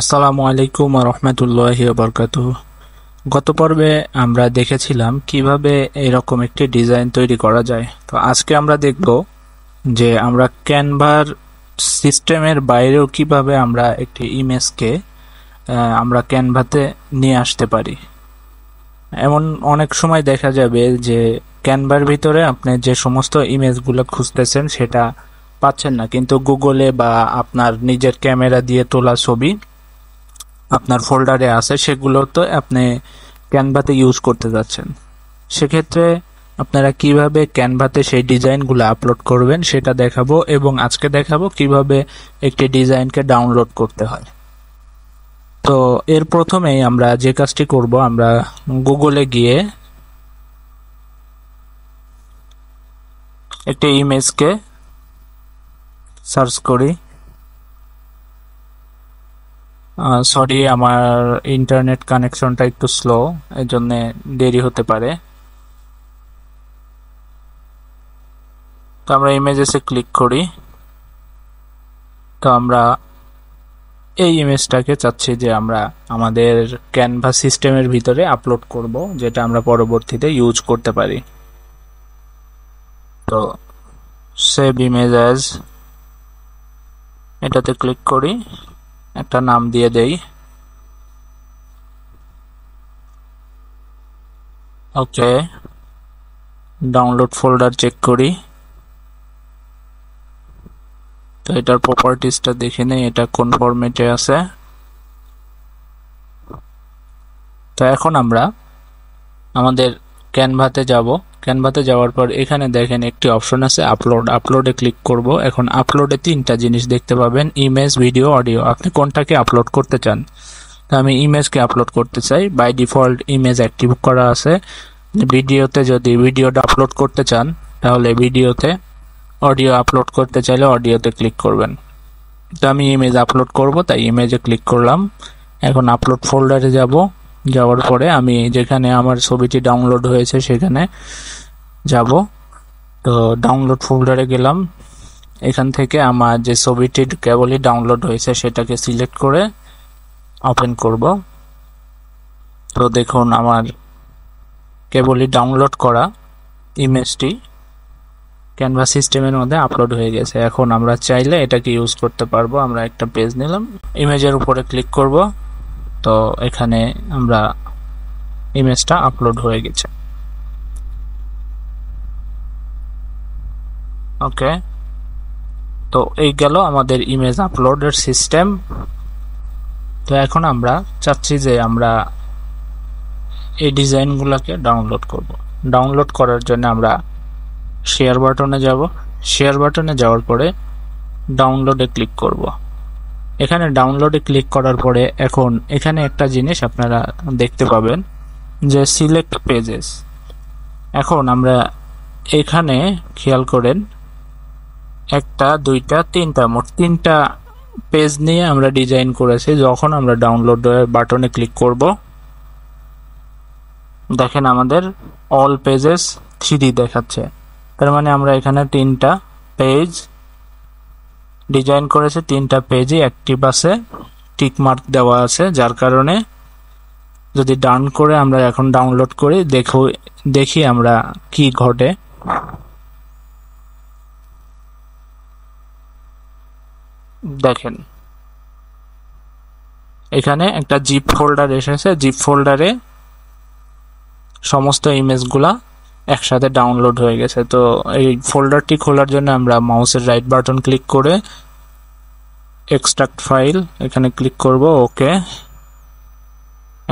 আসসালামু আলাইকুম রহমতুল্লাহ বরকাত গত পর্বে আমরা দেখেছিলাম কিভাবে এরকম একটি ডিজাইন তৈরি করা যায় তো আজকে আমরা দেখব যে আমরা ক্যানভার সিস্টেমের বাইরেও কিভাবে আমরা একটি ইমেজকে আমরা ক্যানভাতে নিয়ে আসতে পারি এমন অনেক সময় দেখা যাবে যে ক্যানভার ভিতরে আপনি যে সমস্ত ইমেজগুলো খুঁজতেছেন সেটা পাচ্ছেন না কিন্তু গুগলে বা আপনার নিজের ক্যামেরা দিয়ে তোলা ছবি আপনার ফোল্ডারে আছে সেগুলো তো আপনি ক্যানভাতে ইউজ করতে যাচ্ছেন সেক্ষেত্রে আপনারা কিভাবে ক্যানভাতে সেই ডিজাইনগুলো আপলোড করবেন সেটা দেখাবো এবং আজকে দেখাবো কিভাবে একটি ডিজাইনকে ডাউনলোড করতে হয় তো এর প্রথমেই আমরা যে কাজটি করব আমরা গুগলে গিয়ে একটি ইমেজকে সার্চ করি সরি আমার ইন্টারনেট কানেকশনটা একটু স্লো এর জন্যে দেরি হতে পারে তো আমরা ইমেজেসে ক্লিক করি তো আমরা এই ইমেজটাকে চাচ্ছি যে আমরা আমাদের ক্যানভাস সিস্টেমের ভিতরে আপলোড করব যেটা আমরা পরবর্তীতে ইউজ করতে পারি তো সেভ ইমেজ অ্যাজ এটাতে ক্লিক করি একটা নাম দিয়ে দেই ওকে ডাউনলোড ফোল্ডার চেক করি তো এটার প্রপার্টিসটা দেখে নেই এটা কোন ফরম্যাটে আছে তো এখন আমরা আমাদের ক্যানভাতে যাব ক্যানভাতে যাওয়ার পর এখানে দেখেন একটি অপশন আছে আপলোড আপলোডে ক্লিক করব এখন আপলোডে তিনটা জিনিস দেখতে পাবেন ইমেজ ভিডিও অডিও আপনি কোনটাকে আপলোড করতে চান তো আমি ইমেজকে আপলোড করতে চাই বাই ডিফল্ট ইমেজ অ্যাক্টিভ করা আছে ভিডিওতে যদি ভিডিওটা আপলোড করতে চান তাহলে ভিডিওতে অডিও আপলোড করতে চাইলে অডিওতে ক্লিক করবেন তো আমি ইমেজ আপলোড করব তাই ইমেজে ক্লিক করলাম এখন আপলোড ফোল্ডারে যাব যাওয়ার পরে আমি যেখানে আমার ছবিটি ডাউনলোড হয়েছে সেখানে যাব তো ডাউনলোড ফোল্ডারে গেলাম এখান থেকে আমার যে ছবিটি কেবলই ডাউনলোড হয়েছে সেটাকে সিলেক্ট করে ওপেন করব তো দেখুন আমার কেবলই ডাউনলোড করা ইমেজটি ক্যানভাস সিস্টেমের মধ্যে আপলোড হয়ে গেছে এখন আমরা চাইলে এটাকে ইউজ করতে পারবো আমরা একটা পেজ নিলাম ইমেজের উপরে ক্লিক করব তো এখানে আমরা ইমেজটা আপলোড হয়ে গেছে ওকে তো এই গেল আমাদের ইমেজ আপলোডের সিস্টেম তো এখন আমরা চাচ্ছি যে আমরা এই ডিজাইনগুলোকে ডাউনলোড করব ডাউনলোড করার জন্য আমরা শেয়ার বাটনে যাব শেয়ার বাটনে যাওয়ার পরে ডাউনলোডে ক্লিক করবো এখানে ডাউনলোডে ক্লিক করার পরে এখন এখানে একটা জিনিস আপনারা দেখতে পাবেন যে সিলেক্ট পেজেস এখন আমরা এখানে খেয়াল করেন একটা দুইটা তিনটা মোট তিনটা পেজ নিয়ে আমরা ডিজাইন করেছি যখন আমরা ডাউনলোড বাটনে ক্লিক করব দেখেন আমাদের অল পেজেস থ্রি দেখাচ্ছে তার মানে আমরা এখানে তিনটা পেজ ডিজাইন করেছে তিনটা পেজই অ্যাক্টিভ আছে টিক মার্ক দেওয়া আছে যার কারণে যদি ডান করে আমরা এখন ডাউনলোড করি দেখো দেখি আমরা কি ঘটে দেখেন এখানে একটা জিপ ফোল্ডার এসেছে জিপ ফোল্ডারে সমস্ত ইমেজগুলা একসাথে ডাউনলোড হয়ে গেছে তো এই ফোল্ডারটি খোলার জন্য আমরা মাউসের রাইট বাটন ক্লিক করে এক্সট্রাক্ট ফাইল এখানে ক্লিক করব ওকে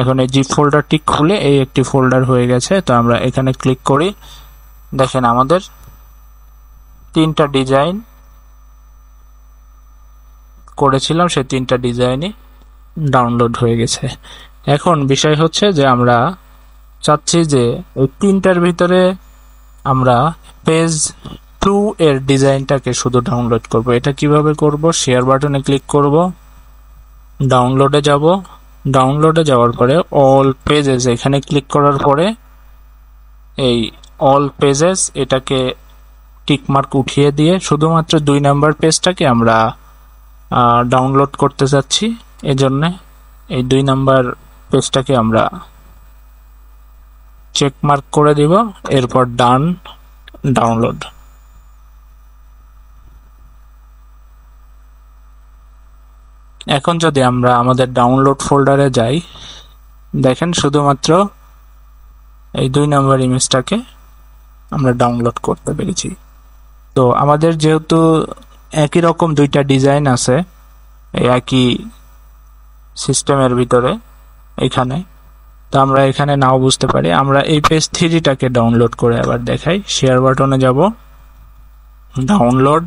এখন এই জিপ ফোল্ডারটি খুলে এই একটি ফোল্ডার হয়ে গেছে তো আমরা এখানে ক্লিক করি দেখেন আমাদের তিনটা ডিজাইন করেছিলাম সেই তিনটা ডিজাইনই ডাউনলোড হয়ে গেছে এখন বিষয় হচ্ছে যে আমরা চাচ্ছি যে এই তিনটার ভিতরে আমরা পেজ ট্রু এর ডিজাইনটাকে শুধু ডাউনলোড করব এটা কিভাবে করব শেয়ার বাটনে ক্লিক করব ডাউনলোডে যাব ডাউনলোডে যাওয়ার পরে অল পেজেস এখানে ক্লিক করার পরে এই অল পেজেস এটাকে টিকমার্ক উঠিয়ে দিয়ে শুধুমাত্র দুই নাম্বার পেজটাকে আমরা ডাউনলোড করতে চাচ্ছি এজন্যে এই দুই নাম্বার পেজটাকে আমরা চেকমার্ক করে দিব এরপর ডান ডাউনলোড এখন যদি আমরা আমাদের ডাউনলোড ফোল্ডারে যাই দেখেন শুধুমাত্র এই দুই নম্বর ইমেজটাকে আমরা ডাউনলোড করতে পেরেছি তো আমাদের যেহেতু একই রকম দুইটা ডিজাইন আছে এই একই সিস্টেমের ভিতরে এখানে তো আমরা এখানে নাও বুঝতে পারি আমরা এই পেজ থ্রিটাকে ডাউনলোড করে আবার দেখাই শেয়ার বাটনে যাব ডাউনলোড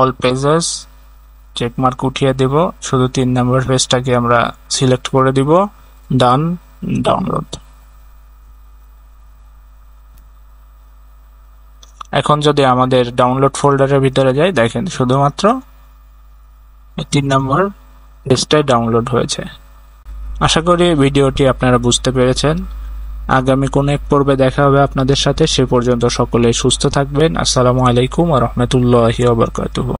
অল পেজেস চেকমার্ক উঠিয়ে দেব শুধু তিন নম্বর পেজটাকে আমরা সিলেক্ট করে দিব ডান ডাউনলোড এখন যদি আমাদের ডাউনলোড ফোল্ডারের ভিতরে যাই দেখেন শুধুমাত্র তিন নম্বর পেজটাই ডাউনলোড হয়েছে আশা করি ভিডিওটি আপনারা বুঝতে পেরেছেন আগামী কোন এক পর্বে দেখা হবে আপনাদের সাথে সে পর্যন্ত সকলে সুস্থ থাকবেন আসসালামু আলাইকুম আ রহমতুল্লাহি আবরকাতুহ